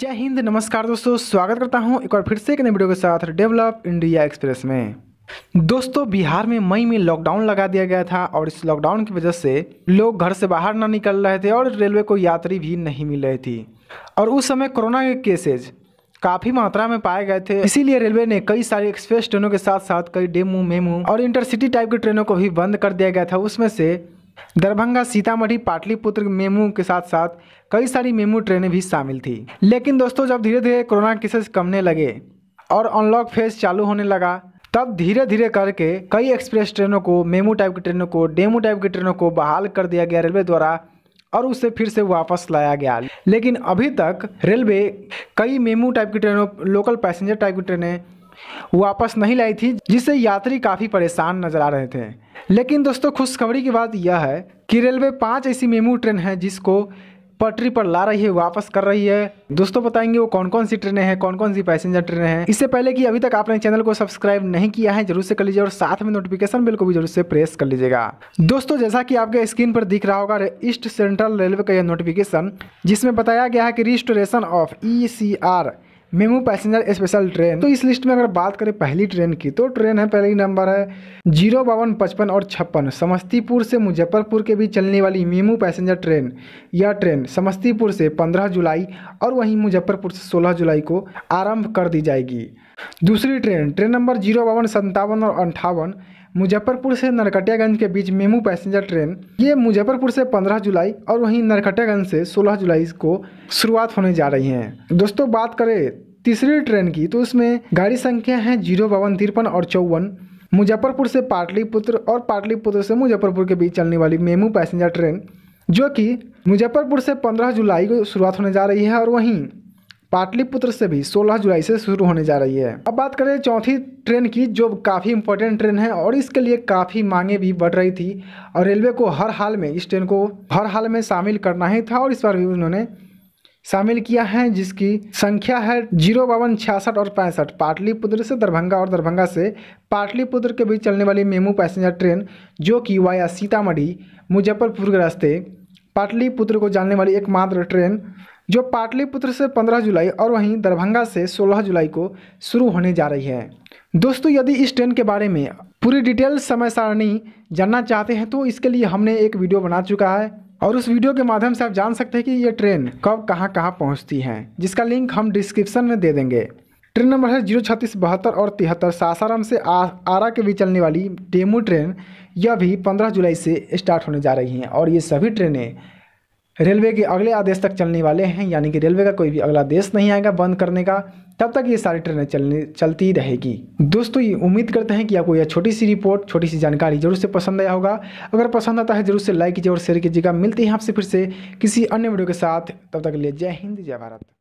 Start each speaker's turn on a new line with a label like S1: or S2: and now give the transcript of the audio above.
S1: जय हिंद नमस्कार दोस्तों स्वागत करता हूं एक बार फिर से एक नए वीडियो के साथ डेवलप इंडिया एक्सप्रेस में दोस्तों बिहार में मई में लॉकडाउन लगा दिया गया था और इस लॉकडाउन की वजह से लोग घर से बाहर ना निकल रहे थे और रेलवे को यात्री भी नहीं मिल रही थी और उस समय कोरोना के केसेज काफ़ी मात्रा में पाए गए थे इसीलिए रेलवे ने कई सारी एक्सप्रेस ट्रेनों के साथ साथ कई डेमू मेमू और इंटरसिटी टाइप की ट्रेनों को भी बंद कर दिया गया था उसमें से दरभंगा सीतामढ़ी पाटलिपुत्र मेमू के साथ साथ कई सारी मेमू ट्रेनें भी शामिल थी लेकिन दोस्तों जब धीरे धीरे कोरोना केसेस कमने लगे और अनलॉक फेज चालू होने लगा तब धीरे धीरे करके कई एक्सप्रेस ट्रेनों को मेमू टाइप की ट्रेनों को डेमू टाइप की ट्रेनों को बहाल कर दिया गया रेलवे द्वारा और उसे फिर से वापस लाया गया लेकिन अभी तक रेलवे कई मेमू टाइप की ट्रेनों लोकल पैसेंजर टाइप की ट्रेनें वापस नहीं लाई थी जिससे यात्री काफ़ी परेशान नजर आ रहे थे लेकिन दोस्तों खुशखबरी की बात यह है कि रेलवे पाँच ऐसी मेमू ट्रेन है जिसको पटरी पर ला रही है वापस कर रही है दोस्तों बताएंगे वो कौन कौन सी ट्रेनें हैं कौन कौन सी पैसेंजर ट्रेनें हैं इससे पहले कि अभी तक आपने चैनल को सब्सक्राइब नहीं किया है जरूर से कर लीजिए और साथ में नोटिफिकेशन बिल को भी जरूर से प्रेस कर लीजिएगा दोस्तों जैसा कि आपके स्क्रीन पर दिख रहा होगा ईस्ट सेंट्रल रेलवे का यह नोटिफिकेशन जिसमें बताया गया है कि restoration of E C R MEMU passenger special train तो इस लिस्ट में अगर बात करें पहली ट्रेन की तो ट्रेन है पहली नंबर है जीरो बावन पचपन और छप्पन समस्तीपुर से मुजफ्फरपुर के बीच चलने वाली मेमू पैसेंजर ट्रेन यह ट्रेन समस्तीपुर से पंद्रह जुलाई और वहीं मुजफ्फरपुर से सोलह जुलाई को आरम्भ कर दी जाएगी दूसरी ट्रेन ट्रेन नंबर जीरो बावन और अंठावन मुजफ्फरपुर से नरकटियागंज के बीच मेमू पैसेंजर ट्रेन ये मुजफ्फरपुर से 15 जुलाई और वहीं नरकटियागंज से 16 जुलाई को शुरुआत होने जा रही है दोस्तों बात करें तीसरी ट्रेन की तो उसमें गाड़ी संख्या है जीरो बावन तिरपन और चौवन मुजफ्फरपुर से पाटलिपुत्र और पाटलिपुत्र से मुजफ्फरपुर के बीच चलने वाली मेमू पैसेंजर ट्रेन जो कि मुजफ्फरपुर से 15 जुलाई को शुरुआत होने जा रही है और वहीं पाटलिपुत्र से भी 16 जुलाई से शुरू होने जा रही है अब बात करें चौथी ट्रेन की जो काफ़ी इंपॉर्टेंट ट्रेन है और इसके लिए काफ़ी मांगे भी बढ़ रही थी और रेलवे को हर हाल में इस ट्रेन को हर हाल में शामिल करना ही था और इस बार भी उन्होंने शामिल किया है जिसकी संख्या है जीरो बावन छियासठ और पैंसठ पाटलिपुत्र से दरभंगा और दरभंगा से पाटलिपुत्र के बीच चलने वाली मेमू पैसेंजर ट्रेन जो कि वाया सीतामढ़ी मुजफ्फरपुर के रास्ते पाटलिपुत्र को जाने वाली एकमात्र ट्रेन जो पाटलिपुत्र से 15 जुलाई और वहीं दरभंगा से 16 जुलाई को शुरू होने जा रही है दोस्तों यदि इस ट्रेन के बारे में पूरी डिटेल समय सारणी जानना चाहते हैं तो इसके लिए हमने एक वीडियो बना चुका है और उस वीडियो के माध्यम से आप जान सकते हैं कि ये ट्रेन कब कहाँ कहाँ पहुँचती है जिसका लिंक हम डिस्क्रिप्शन में दे देंगे ट्रेन नंबर है जीरो छत्तीस बहत्तर और तिहत्तर सासाराम से आ, आरा के बीच चलने वाली डेमू ट्रेन यह भी 15 जुलाई से स्टार्ट होने जा रही हैं और ये सभी ट्रेनें रेलवे के अगले आदेश तक चलने वाले हैं यानी कि रेलवे का कोई भी अगला आदेश नहीं आएगा बंद करने का तब तक ये सारी ट्रेनें चलने चलती रहेगी दोस्तों ये उम्मीद करते हैं कि आपको यह छोटी सी रिपोर्ट छोटी सी जानकारी जरूर से पसंद आया होगा अगर पसंद आता है जरूर से लाइक कीजिए और शेयर कीजिएगा मिलते हैं आपसे फिर से किसी अन्य वीडियो के साथ तब तक ले जय हिंद जय भारत